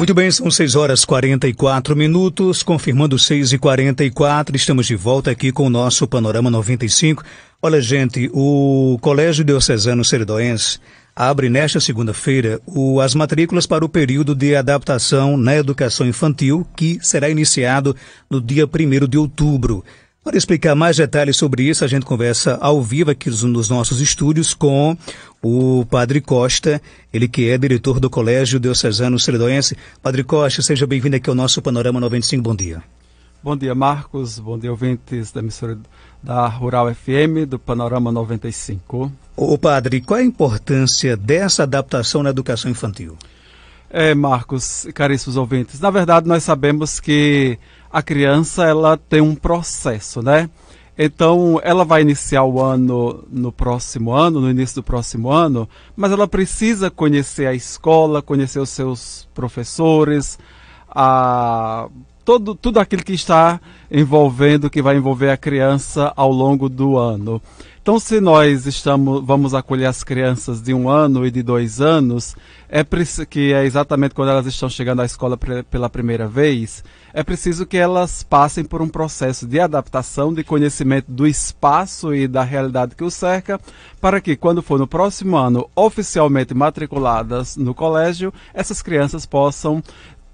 Muito bem, são 6 horas 44 minutos, confirmando 6 e 44 estamos de volta aqui com o nosso Panorama 95. Olha, gente, o Colégio Diocesano Seridoense abre nesta segunda-feira as matrículas para o período de adaptação na educação infantil, que será iniciado no dia 1 de outubro. Para explicar mais detalhes sobre isso, a gente conversa ao vivo aqui nos nossos estúdios com o Padre Costa, ele que é diretor do Colégio Diocesano Celedoense. Padre Costa, seja bem-vindo aqui ao nosso Panorama 95. Bom dia. Bom dia, Marcos. Bom dia, ouvintes da emissora da Rural FM, do Panorama 95. O padre, qual é a importância dessa adaptação na educação infantil? É, Marcos, caríssimos ouvintes, na verdade nós sabemos que a criança ela tem um processo, né? Então, ela vai iniciar o ano no próximo ano, no início do próximo ano, mas ela precisa conhecer a escola, conhecer os seus professores, a todo, tudo aquilo que está envolvendo, que vai envolver a criança ao longo do ano. Então, se nós estamos, vamos acolher as crianças de um ano e de dois anos, é que é exatamente quando elas estão chegando à escola pela primeira vez, é preciso que elas passem por um processo de adaptação, de conhecimento do espaço e da realidade que o cerca, para que, quando for no próximo ano oficialmente matriculadas no colégio, essas crianças possam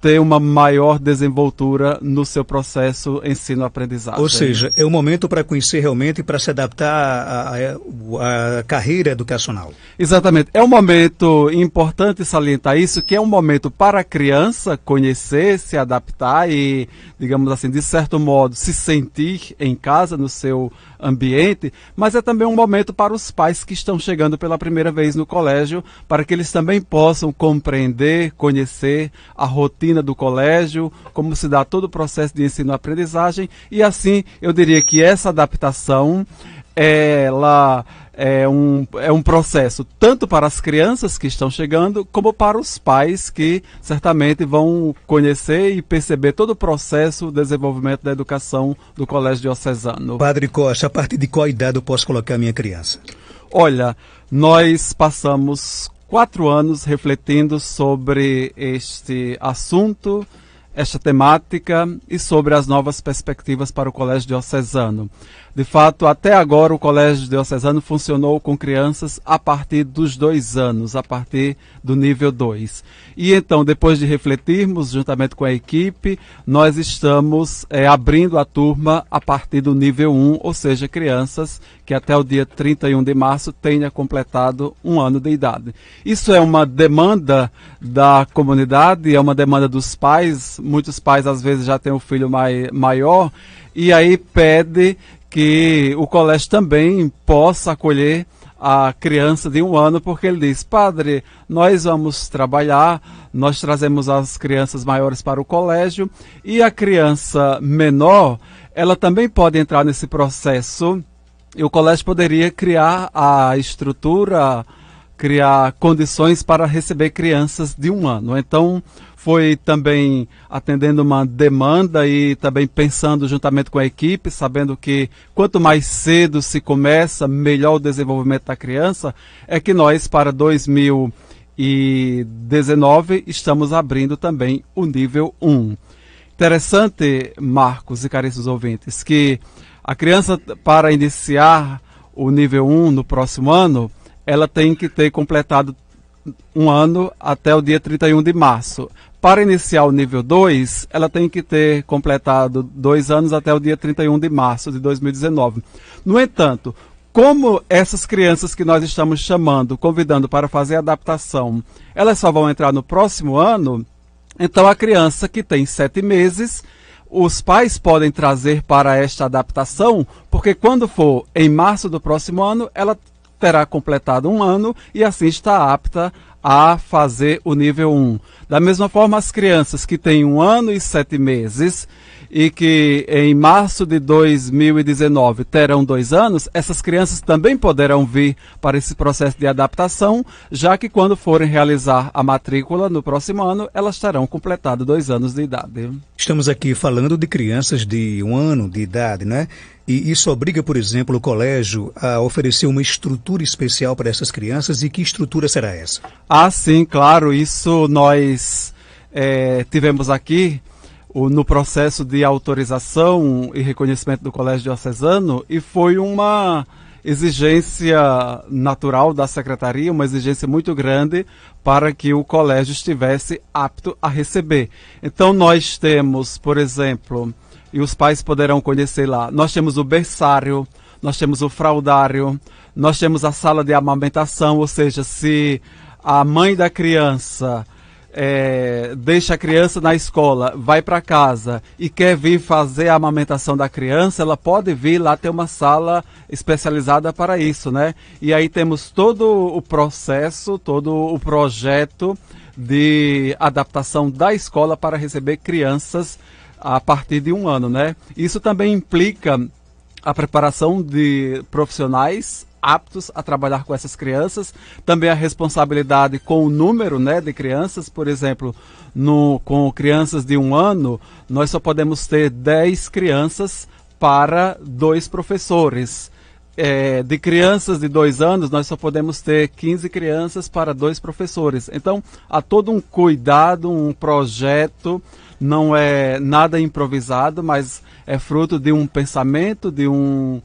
ter uma maior desenvoltura no seu processo ensino-aprendizagem. Ou né? seja, é o um momento para conhecer realmente e para se adaptar à, à, carreira educacional. Exatamente. É um momento importante salientar isso, que é um momento para a criança conhecer, se adaptar e, digamos assim, de certo modo, se sentir em casa, no seu ambiente, mas é também um momento para os pais que estão chegando pela primeira vez no colégio, para que eles também possam compreender, conhecer a rotina rotina do colégio, como se dá todo o processo de ensino-aprendizagem, e assim eu diria que essa adaptação ela é um, é um processo tanto para as crianças que estão chegando, como para os pais que certamente vão conhecer e perceber todo o processo de desenvolvimento da educação do Colégio Diocesano. Padre Costa, a partir de qual idade eu posso colocar minha criança? Olha, nós passamos quatro anos refletindo sobre este assunto esta temática e sobre as novas perspectivas para o Colégio Diocesano. De fato, até agora o Colégio Diocesano funcionou com crianças a partir dos dois anos, a partir do nível 2. E então, depois de refletirmos juntamente com a equipe, nós estamos é, abrindo a turma a partir do nível 1, um, ou seja, crianças que até o dia 31 de março tenha completado um ano de idade. Isso é uma demanda da comunidade, é uma demanda dos pais muitos pais às vezes já têm um filho mai, maior e aí pede que o colégio também possa acolher a criança de um ano, porque ele diz: Padre, nós vamos trabalhar, nós trazemos as crianças maiores para o colégio e a criança menor, ela também pode entrar nesse processo. E o colégio poderia criar a estrutura, criar condições para receber crianças de um ano. Então, foi também atendendo uma demanda e também pensando juntamente com a equipe, sabendo que quanto mais cedo se começa, melhor o desenvolvimento da criança, é que nós, para 2019, estamos abrindo também o nível 1. Interessante, Marcos e caríssimos ouvintes, que a criança, para iniciar o nível 1 no próximo ano, ela tem que ter completado um ano até o dia 31 de março. Para iniciar o nível 2, ela tem que ter completado dois anos até o dia 31 de março de 2019. No entanto, como essas crianças que nós estamos chamando, convidando para fazer adaptação, elas só vão entrar no próximo ano, então a criança que tem sete meses, os pais podem trazer para esta adaptação, porque quando for em março do próximo ano, ela terá completado um ano e assim está apta a fazer o nível 1. Da mesma forma, as crianças que têm um ano e sete meses e que em março de 2019 terão dois anos, essas crianças também poderão vir para esse processo de adaptação, já que quando forem realizar a matrícula no próximo ano, elas terão completado dois anos de idade. Estamos aqui falando de crianças de um ano de idade, né? E isso obriga, por exemplo, o colégio a oferecer uma estrutura especial para essas crianças. E que estrutura será essa? Ah, sim, claro. Isso nós é, tivemos aqui o, no processo de autorização e reconhecimento do Colégio Diocesano e foi uma exigência natural da secretaria, uma exigência muito grande para que o colégio estivesse apto a receber. Então nós temos, por exemplo, e os pais poderão conhecer lá, nós temos o berçário, nós temos o fraudário, nós temos a sala de amamentação, ou seja, se a mãe da criança é, deixa a criança na escola, vai para casa e quer vir fazer a amamentação da criança, ela pode vir lá ter uma sala especializada para isso, né? E aí temos todo o processo, todo o projeto de adaptação da escola para receber crianças a partir de um ano, né? Isso também implica a preparação de profissionais aptos a trabalhar com essas crianças. Também a responsabilidade com o número né, de crianças, por exemplo, no, com crianças de um ano, nós só podemos ter 10 crianças para dois professores. É, de crianças de dois anos, nós só podemos ter 15 crianças para dois professores. Então, há todo um cuidado, um projeto, não é nada improvisado, mas é fruto de um pensamento, de um,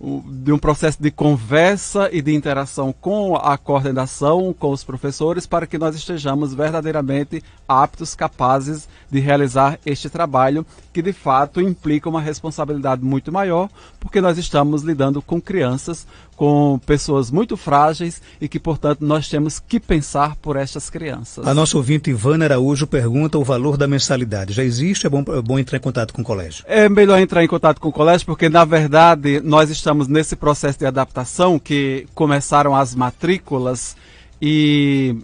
de um processo de conversa e de interação com a coordenação, com os professores, para que nós estejamos verdadeiramente aptos, capazes de realizar este trabalho, que de fato implica uma responsabilidade muito maior, porque nós estamos lidando com crianças com pessoas muito frágeis e que, portanto, nós temos que pensar por estas crianças. A nossa ouvinte Ivana Araújo pergunta o valor da mensalidade. Já existe? É bom, é bom entrar em contato com o colégio? É melhor entrar em contato com o colégio, porque, na verdade, nós estamos nesse processo de adaptação que começaram as matrículas e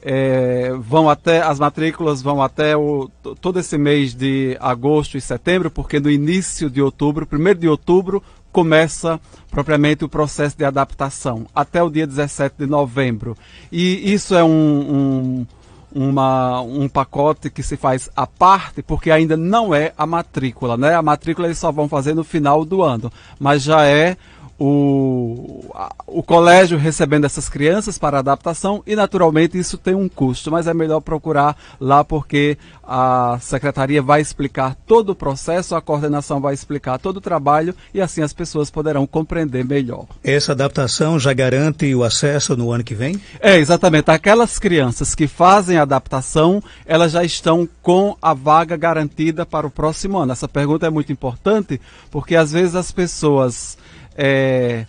é, vão até as matrículas vão até o, todo esse mês de agosto e setembro, porque no início de outubro, primeiro de outubro, começa propriamente o processo de adaptação, até o dia 17 de novembro. E isso é um, um, uma, um pacote que se faz à parte, porque ainda não é a matrícula, né? A matrícula eles só vão fazer no final do ano, mas já é o, a, o colégio recebendo essas crianças para adaptação e, naturalmente, isso tem um custo, mas é melhor procurar lá porque a secretaria vai explicar todo o processo, a coordenação vai explicar todo o trabalho e assim as pessoas poderão compreender melhor. Essa adaptação já garante o acesso no ano que vem? É, exatamente. Aquelas crianças que fazem a adaptação, elas já estão com a vaga garantida para o próximo ano. Essa pergunta é muito importante porque às vezes as pessoas é,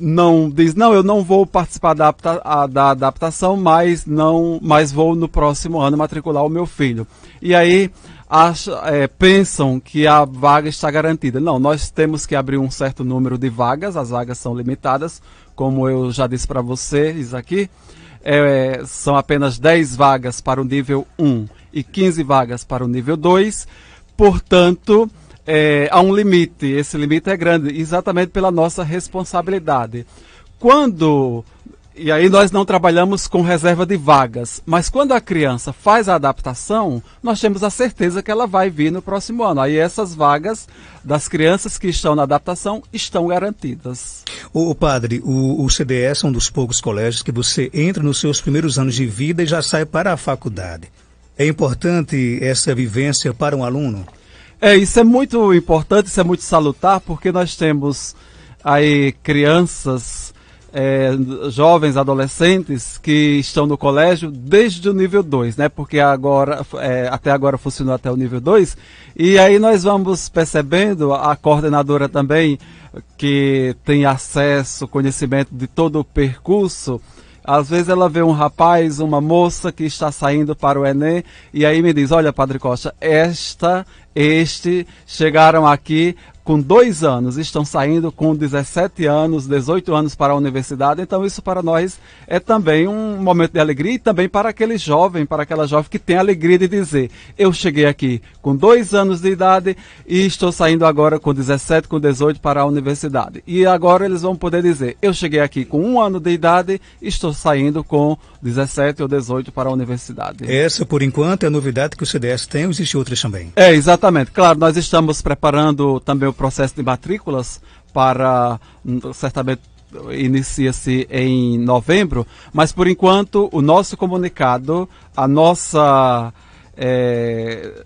não diz não eu não vou participar da, a, da adaptação mas não mas vou no próximo ano matricular o meu filho e aí acha, é, pensam que a vaga está garantida não nós temos que abrir um certo número de vagas as vagas são limitadas como eu já disse para vocês aqui é, são apenas 10 vagas para o nível 1 e 15 vagas para o nível 2 portanto é, há um limite, esse limite é grande, exatamente pela nossa responsabilidade. Quando e aí nós não trabalhamos com reserva de vagas, mas quando a criança faz a adaptação, nós temos a certeza que ela vai vir no próximo ano. Aí essas vagas das crianças que estão na adaptação estão garantidas. O padre, o, o CDS é um dos poucos colégios que você entra nos seus primeiros anos de vida e já sai para a faculdade. É importante essa vivência para um aluno? É, isso é muito importante, isso é muito salutar, porque nós temos aí crianças, é, jovens, adolescentes que estão no colégio desde o nível 2, né? Porque agora, é, até agora funcionou até o nível 2. E aí nós vamos percebendo, a coordenadora também, que tem acesso, conhecimento de todo o percurso, às vezes ela vê um rapaz, uma moça que está saindo para o Enem e aí me diz: Olha, Padre Costa, esta este chegaram aqui com dois anos estão saindo com 17 anos, 18 anos para a universidade. Então, isso para nós é também um momento de alegria e também para aquele jovem, para aquela jovem que tem a alegria de dizer: Eu cheguei aqui com dois anos de idade e estou saindo agora com 17, com 18 para a universidade. E agora eles vão poder dizer: Eu cheguei aqui com um ano de idade e estou saindo com 17 ou 18 para a universidade. Essa, por enquanto, é a novidade que o CDS tem existem outras também? É, exatamente. Claro, nós estamos preparando também o processo de matrículas para hum, certamente inicia-se em novembro, mas por enquanto o nosso comunicado, a nossa é,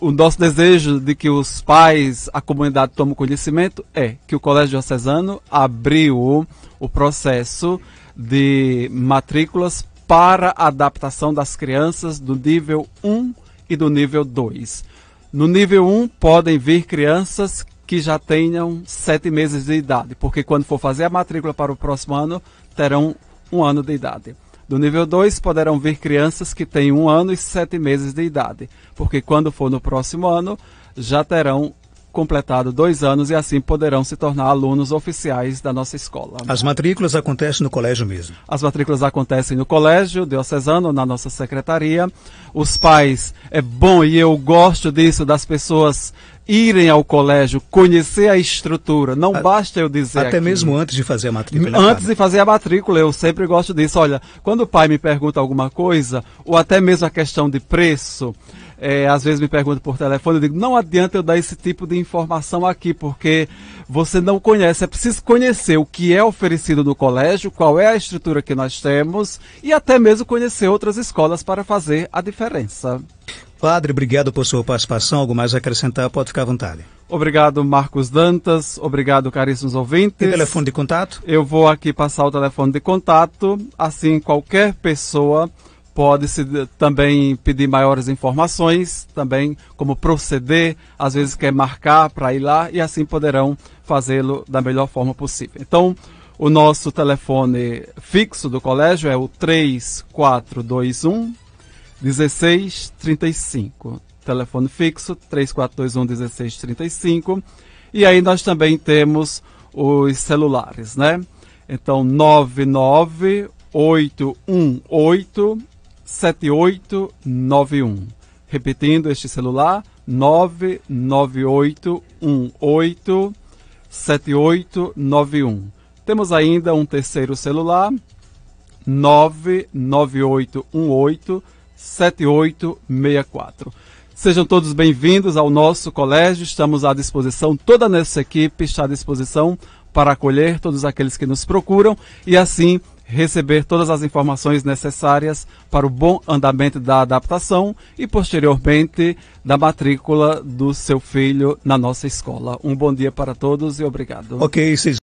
o nosso desejo de que os pais, a comunidade tomem conhecimento é que o Colégio Diocesano abriu o processo de matrículas para adaptação das crianças do nível 1 e do nível 2. No nível 1, podem vir crianças que já tenham sete meses de idade, porque quando for fazer a matrícula para o próximo ano, terão um ano de idade. Do nível 2, poderão vir crianças que têm um ano e sete meses de idade, porque quando for no próximo ano, já terão completado dois anos e assim poderão se tornar alunos oficiais da nossa escola. As matrículas acontecem no colégio mesmo? As matrículas acontecem no colégio diocesano, na nossa secretaria. Os pais, é bom e eu gosto disso, das pessoas irem ao colégio, conhecer a estrutura. Não a, basta eu dizer. Até aqui. mesmo antes de fazer a matrícula. Antes de fazer a matrícula, eu sempre gosto disso. Olha, quando o pai me pergunta alguma coisa, ou até mesmo a questão de preço, é, às vezes me perguntam por telefone, eu digo, não adianta eu dar esse tipo de informação aqui, porque você não conhece. É preciso conhecer o que é oferecido no colégio, qual é a estrutura que nós temos e até mesmo conhecer outras escolas para fazer a diferença. Padre, obrigado por sua participação. Algo mais a acrescentar? Pode ficar à vontade. Obrigado, Marcos Dantas. Obrigado, caríssimos ouvintes. E telefone de contato? Eu vou aqui passar o telefone de contato. Assim, qualquer pessoa Pode-se também pedir maiores informações, também como proceder, às vezes quer marcar para ir lá e assim poderão fazê-lo da melhor forma possível. Então, o nosso telefone fixo do colégio é o 3421 1635. Telefone fixo 3421 1635. E aí nós também temos os celulares, né? Então 99818 7891. Repetindo este celular, 998187891. Temos ainda um terceiro celular, 998187864. Sejam todos bem-vindos ao nosso colégio. Estamos à disposição, toda a nossa equipe está à disposição para acolher todos aqueles que nos procuram e assim receber todas as informações necessárias para o bom andamento da adaptação e, posteriormente, da matrícula do seu filho na nossa escola. Um bom dia para todos e obrigado. Ok, vocês.